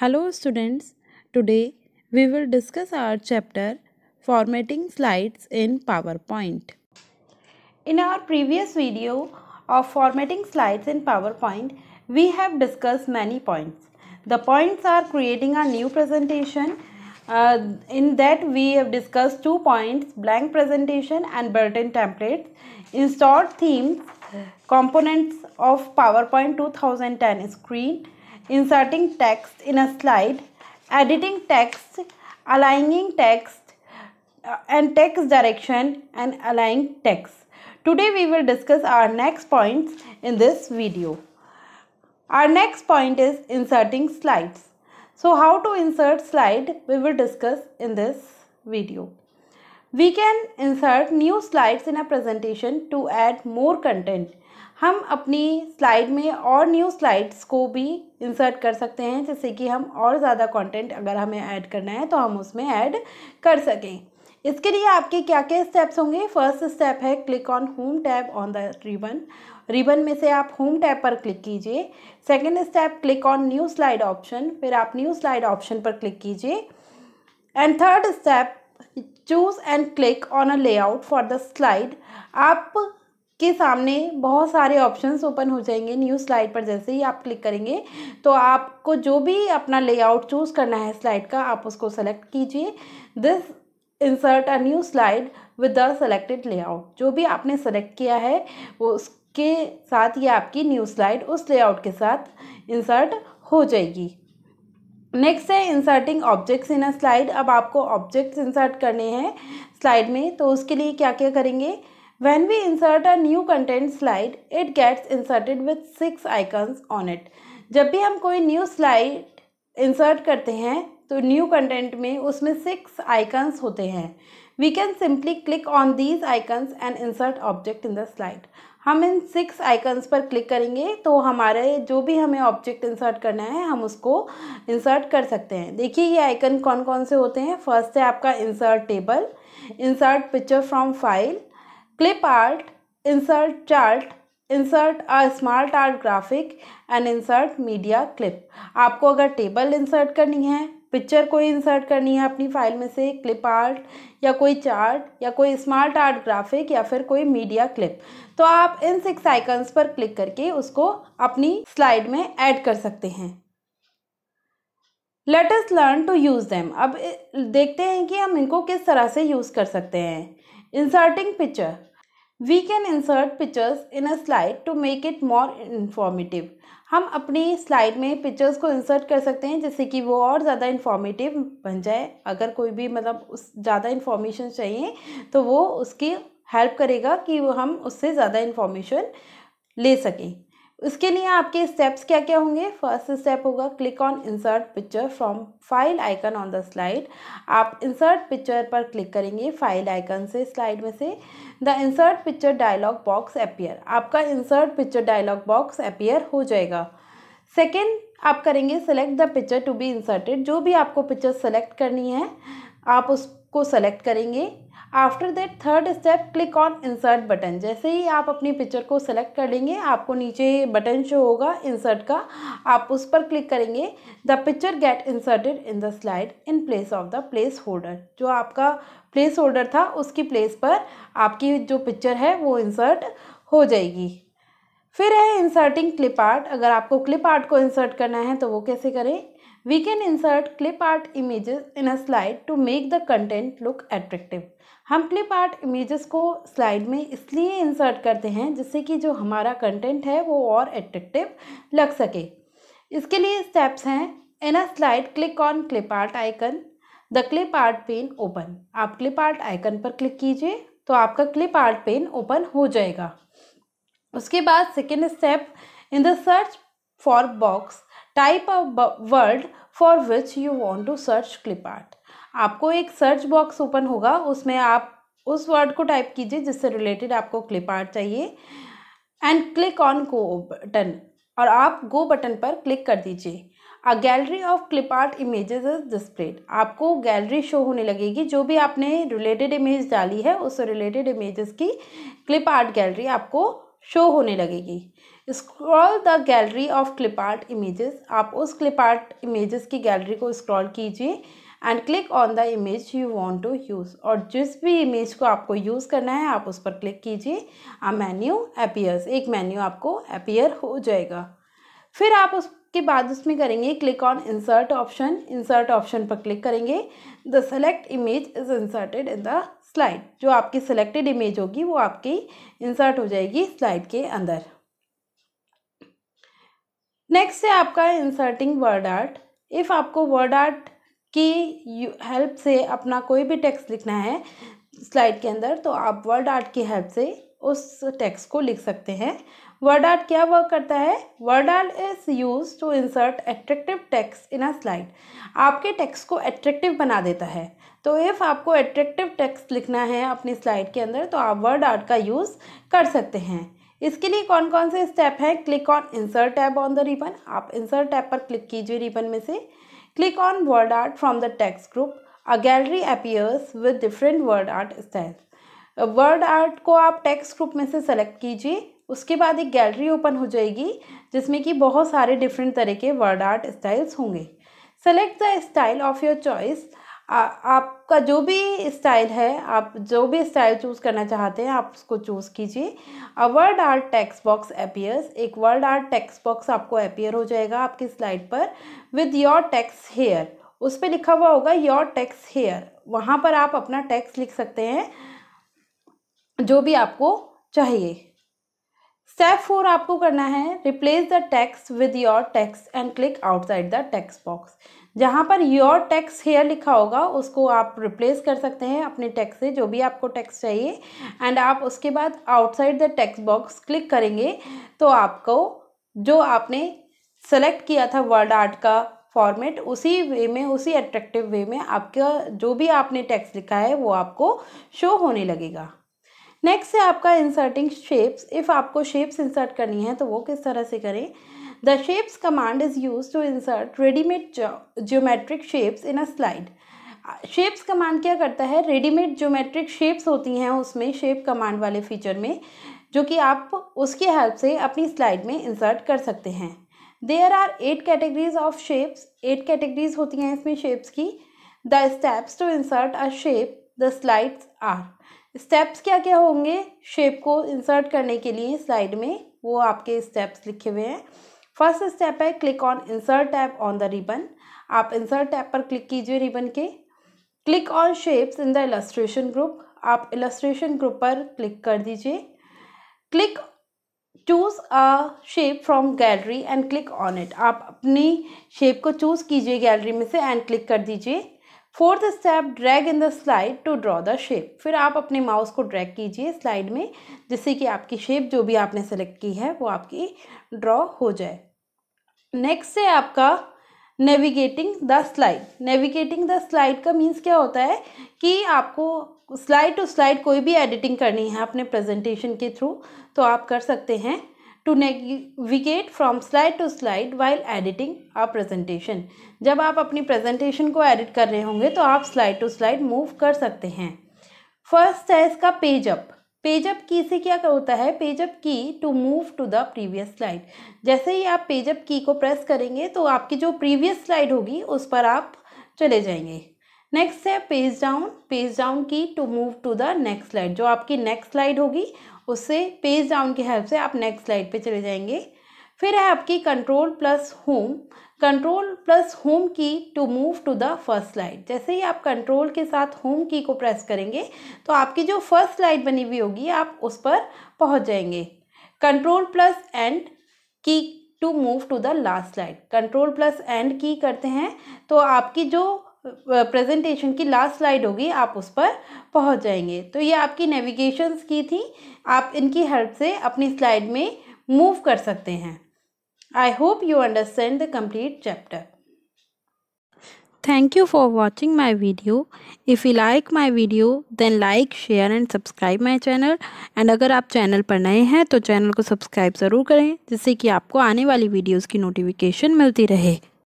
Hello students, today we will discuss our chapter Formatting Slides in PowerPoint. In our previous video of formatting slides in PowerPoint, we have discussed many points. The points are creating a new presentation. Uh, in that we have discussed two points, blank presentation and built-in templates, install themes, components of PowerPoint 2010 screen, inserting text in a slide, editing text, aligning text uh, and text direction and align text. Today we will discuss our next points in this video. Our next point is inserting slides. So how to insert slide we will discuss in this video. We can insert new slides in a presentation to add more content हम अपनी slide में और new slides को भी insert कर सकते हैं जैसे कि हम और ज़्यादा कंटेंट अगर हमें ऐड करना है तो हम उसमें ऐड कर सकें इसके लिए आपके क्या क्या स्टेप्स होंगे फर्स्ट स्टेप है click on home tab on the ribbon ribbon में से आप होम टैब पर क्लिक कीजिए second step click on new slide option फिर आप न्यू स्लाइड ऑप्शन पर क्लिक कीजिए and third step choose and click on a layout for the slide आप के सामने बहुत सारे ऑप्शंस ओपन हो जाएंगे न्यू स्लाइड पर जैसे ही आप क्लिक करेंगे तो आपको जो भी अपना लेआउट चूज़ करना है स्लाइड का आप उसको सेलेक्ट कीजिए this insert a new slide with the selected layout जो भी आपने सेलेक्ट किया है वो उसके साथ ये आपकी न्यू स्लाइड उस लेआउट के साथ इंसर्ट हो जाएगी नेक्स्ट है inserting objects in a slide अब आपको ऑब्जेक्ट्स इंसर्ट करने हैं स्लाइड में तो उसके लिए क्या क्या करेंगे when we insert a new content slide it gets inserted with six icons on it जब भी हम कोई न्यू स्लाइड इंसर्ट करते हैं तो न्यू कंटेंट में उसमें सिक्स आइकन्स होते हैं We can simply click on these icons and insert object in the slide. हम इन सिक्स आइकन्स पर क्लिक करेंगे तो हमारे जो भी हमें ऑब्जेक्ट इंसर्ट करना है हम उसको इंसर्ट कर सकते हैं देखिए ये आइकन कौन कौन से होते हैं फर्स्ट है आपका insert table insert picture from file clip art insert chart insert a smart art graphic and insert media clip आपको अगर टेबल इंसर्ट करनी है पिक्चर कोई इंसर्ट करनी है अपनी फाइल में से क्लिप आर्ट या कोई चार्ट या कोई स्मार्ट आर्ट ग्राफिक या फिर कोई मीडिया क्लिप तो आप इन सिक्स आइकन्स पर क्लिक करके उसको अपनी स्लाइड में ऐड कर सकते हैं let us learn to use them अब देखते हैं कि हम इनको किस तरह से यूज़ कर सकते हैं inserting picture we can insert pictures in a slide to make it more informative हम अपनी स्लाइड में पिक्चर्स को इंसर्ट कर सकते हैं जिससे कि वो और ज़्यादा इन्फॉर्मेटिव बन जाए अगर कोई भी मतलब उस ज़्यादा इन्फॉर्मेशन चाहिए तो वो उसकी हेल्प करेगा कि वो हम उससे ज़्यादा इन्फॉर्मेशन ले सकें उसके लिए आपके स्टेप्स क्या क्या होंगे फर्स्ट स्टेप होगा click on insert picture from file icon on the slide आप इंसर्ट पिक्चर पर क्लिक करेंगे फाइल आइकन से स्लाइड में से the insert picture dialog box appear आपका insert picture dialog box appear हो जाएगा सेकेंड आप करेंगे select the picture to be inserted जो भी आपको पिक्चर सेलेक्ट करनी है आप उसको सेलेक्ट करेंगे after that third step click on insert button जैसे ही आप अपनी पिक्चर को सेलेक्ट कर लेंगे आपको नीचे बटन शो होगा इंसर्ट का आप उस पर क्लिक करेंगे the picture get inserted in the slide in place of the place holder जो आपका प्लेस होल्डर था उसकी प्लेस पर आपकी जो पिक्चर है वो इंसर्ट हो जाएगी फिर है इंसर्टिंग क्लिप आर्ट अगर आपको क्लिप आर्ट को इंसर्ट करना है तो वो कैसे करें we can insert clip art images in a slide to make the content look attractive हम क्लिप आर्ट इमेजेस को स्लाइड में इसलिए इंसर्ट करते हैं जिससे कि जो हमारा कंटेंट है वो और एट्रेक्टिव लग सके इसके लिए स्टेप्स हैं in a slide click on clip art icon the clip art pane open आप क्लिप आर्ट आइकन पर क्लिक कीजिए तो आपका क्लिप आर्ट पेन ओपन हो जाएगा उसके बाद second step in the search for box type a word for which you want to search clip art आपको एक सर्च बॉक्स ओपन होगा उसमें आप उस वर्ड को टाइप कीजिए जिससे रिलेटेड आपको क्लिप आर्ट चाहिए and click on go button और आप गो बटन पर क्लिक कर दीजिए a gallery of clip art images is displayed आपको गैलरी शो होने लगेगी जो भी आपने रिलेटेड इमेज डाली है उस रिलेटेड इमेजेस की क्लिप आर्ट गैलरी आपको शो होने लगेगी scroll the gallery of clip art images आप उस क्लिप आर्ट इमेजेस की गैलरी को स्क्रॉल कीजिए and click on the image you want to use और जिस भी इमेज को आपको यूज़ करना है आप उस पर क्लिक कीजिए आ मेन्यू अपीयर्स एक मेन्यू आपको अपीयर हो जाएगा फिर आप उसके बाद उसमें करेंगे click on insert option insert option पर क्लिक करेंगे the select image is inserted in the slide जो आपकी सेलेक्टेड इमेज होगी वो आपकी इंसर्ट हो जाएगी स्लाइड के अंदर नेक्स्ट है आपका इंसर्टिंग वर्ड आर्ट इफ़ आपको वर्ड आर्ट की हेल्प से अपना कोई भी टेक्स्ट लिखना है स्लाइड के अंदर तो आप वर्ड आर्ट की हेल्प से उस टेक्स्ट को लिख सकते हैं वर्ड आर्ट क्या वर्क करता है word art is use to insert attractive text in a slide आपके टेक्स्ट को एट्रेक्टिव बना देता है तो इफ़ आपको एट्रेक्टिव टेक्स लिखना है अपनी स्लाइड के अंदर तो आप वर्ड आर्ट का यूज़ कर सकते हैं इसके लिए कौन कौन से स्टेप हैं click on insert tab on the ribbon आप इंसर्ट टैब पर क्लिक कीजिए रिबन में से Click on word art from the text group. A gallery appears with different word art styles. Word art को आप टेक्स्ट ग्रुप में से select कीजिए उसके बाद एक गैलरी ओपन हो जाएगी जिसमें कि बहुत सारे डिफरेंट तरह के वर्ड आर्ट स्टाइल्स होंगे select the style of your choice uh, आपका जो भी स्टाइल है आप जो भी स्टाइल चूज़ करना चाहते हैं आप उसको चूज़ कीजिए a word art text box appears एक वर्ड आर्ट टेक्स्ट बॉक्स आपको अपीयर हो जाएगा आपकी स्लाइड पर विद योर टेक्स हेयर उस पर लिखा हुआ होगा योर टेक्स हेयर वहाँ पर आप अपना टैक्स लिख सकते हैं जो भी आपको चाहिए स्टेप फोर आपको करना है replace the text with your text and click outside the text box जहाँ पर योर टैक्स हेयर लिखा होगा उसको आप रिप्लेस कर सकते हैं अपने टैक्स से जो भी आपको टैक्स चाहिए एंड आप उसके बाद outside the text box click करेंगे तो आपको जो आपने सेलेक्ट किया था वर्ड आर्ट का फॉर्मेट उसी वे में उसी अट्रैक्टिव वे में आपका जो भी आपने टैक्स लिखा है वो आपको शो होने लगेगा नेक्स्ट है आपका इंसर्टिंग शेप्स इफ़ आपको शेप्स इंसर्ट करनी है तो वो किस तरह से करें the shapes command is use to insert readymade made shapes in a slide shapes command क्या करता है रेडीमेड ज्योमेट्रिक शेप्स होती हैं उसमें शेप कमांड वाले फीचर में जो कि आप उसके हेल्प से अपनी स्लाइड में इंसर्ट कर सकते हैं there are eight categories of shapes eight categories होती हैं इसमें शेप्स की the steps to insert a shape the slides are steps क्या क्या होंगे शेप को इंसर्ट करने के लिए स्लाइड में वो आपके स्टेप्स लिखे हुए हैं फर्स्ट स्टेप है click on insert tab on the ribbon आप इंसर्ट टैप पर क्लिक कीजिए रिबन के click on shapes in the illustration group आप इलस्ट्रेशन ग्रुप पर क्लिक कर दीजिए click choose a shape from gallery and click on it आप अपनी शेप को चूज़ कीजिए गैलरी में से एंड क्लिक कर दीजिए fourth step drag in the slide to draw the shape फिर आप अपने माउस को ड्रैग कीजिए स्लाइड में जिससे कि आपकी शेप जो भी आपने सेलेक्ट की है वो आपकी ड्रॉ हो जाए नेक्स्ट है आपका navigating the slide navigating the slide का मीन्स क्या होता है कि आपको स्लाइड टू स्लाइड कोई भी एडिटिंग करनी है अपने प्रेजेंटेशन के थ्रू तो आप कर सकते हैं to navigate from slide to slide while editing a presentation जब आप अपनी प्रेजेंटेशन को एडिट कर रहे होंगे तो आप स्लाइड टू स्लाइड मूव कर सकते हैं फर्स्ट है इसका पेज अप पेजअप की से क्या होता है page up key to move to the previous slide जैसे ही आप पेजअप की को प्रेस करेंगे तो आपकी जो प्रीवियस स्लाइड होगी उस पर आप चले जाएंगे नेक्स्ट है page down page down key to move to the next slide जो आपकी नेक्स्ट स्लाइड होगी उससे पेज डाउन की हेल्प से आप नेक्स्ट स्लाइड पे चले जाएंगे फिर है आपकी control plus home control plus home key to move to the first slide जैसे ही आप कंट्रोल के साथ होम की को प्रेस करेंगे तो आपकी जो फर्स्ट स्लाइड बनी हुई होगी आप उस पर पहुंच जाएंगे control plus end key to move to the last slide control plus end key करते हैं तो आपकी जो प्रेजेंटेशन की लास्ट स्लाइड होगी आप उस पर पहुंच जाएंगे तो ये आपकी नेविगेशंस की थी आप इनकी हेल्प से अपनी स्लाइड में मूव कर सकते हैं I hope you understand the complete chapter. Thank you for watching my video. If you like my video, then like, share and subscribe my channel. And अगर आप चैनल पर नए हैं तो चैनल को सब्सक्राइब ज़रूर करें जिससे कि आपको आने वाली वीडियोस की नोटिफिकेशन मिलती रहे